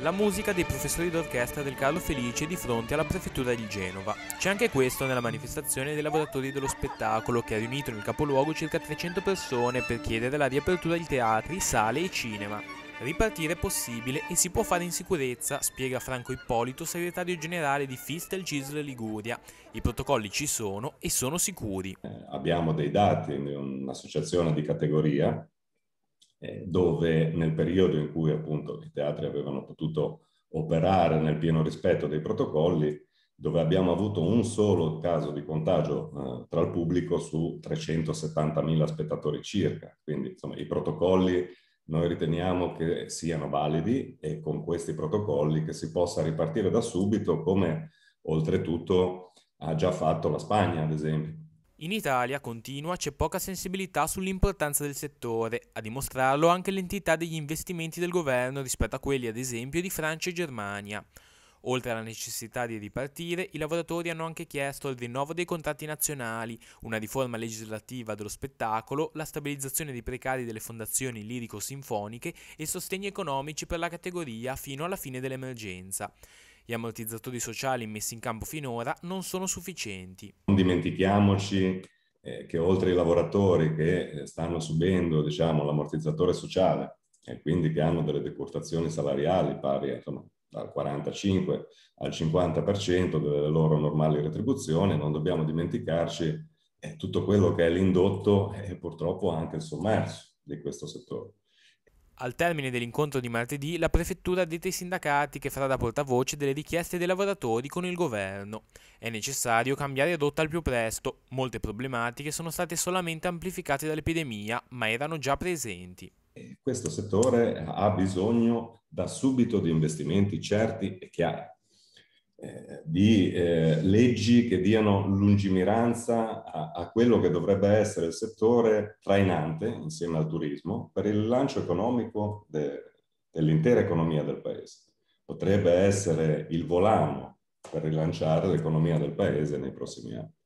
la musica dei professori d'orchestra del Carlo Felice di fronte alla prefettura di Genova. C'è anche questo nella manifestazione dei lavoratori dello spettacolo che ha riunito nel capoluogo circa 300 persone per chiedere la riapertura di teatri, sale e cinema. Ripartire è possibile e si può fare in sicurezza, spiega Franco Ippolito, segretario generale di Fistel Cisle Liguria. I protocolli ci sono e sono sicuri. Eh, abbiamo dei dati, un'associazione di categoria eh, dove nel periodo in cui appunto i teatri avevano potuto operare nel pieno rispetto dei protocolli, dove abbiamo avuto un solo caso di contagio eh, tra il pubblico su 370.000 spettatori circa. Quindi insomma i protocolli noi riteniamo che siano validi e con questi protocolli che si possa ripartire da subito come oltretutto ha già fatto la Spagna ad esempio. In Italia, continua, c'è poca sensibilità sull'importanza del settore, a dimostrarlo anche l'entità degli investimenti del governo rispetto a quelli ad esempio di Francia e Germania. Oltre alla necessità di ripartire, i lavoratori hanno anche chiesto il rinnovo dei contratti nazionali, una riforma legislativa dello spettacolo, la stabilizzazione dei precari delle fondazioni lirico-sinfoniche e sostegni economici per la categoria fino alla fine dell'emergenza. Gli ammortizzatori sociali messi in campo finora non sono sufficienti. Non dimentichiamoci eh, che oltre ai lavoratori che eh, stanno subendo diciamo, l'ammortizzatore sociale e quindi che hanno delle decurtazioni salariali pari insomma, dal 45 al 50% delle loro normali retribuzioni, non dobbiamo dimenticarci eh, tutto quello che è l'indotto e purtroppo anche il sommerso di questo settore. Al termine dell'incontro di martedì, la prefettura ha detto ai sindacati che farà da portavoce delle richieste dei lavoratori con il governo. È necessario cambiare rotta al più presto. Molte problematiche sono state solamente amplificate dall'epidemia, ma erano già presenti. Questo settore ha bisogno da subito di investimenti certi e chiari eh, di eh, leggi che diano lungimiranza a, a, quello che dovrebbe essere il settore trainante insieme al turismo per il lancio economico de, dell'intera economia del paese. Potrebbe essere il volano per rilanciare l'economia del paese nei prossimi anni.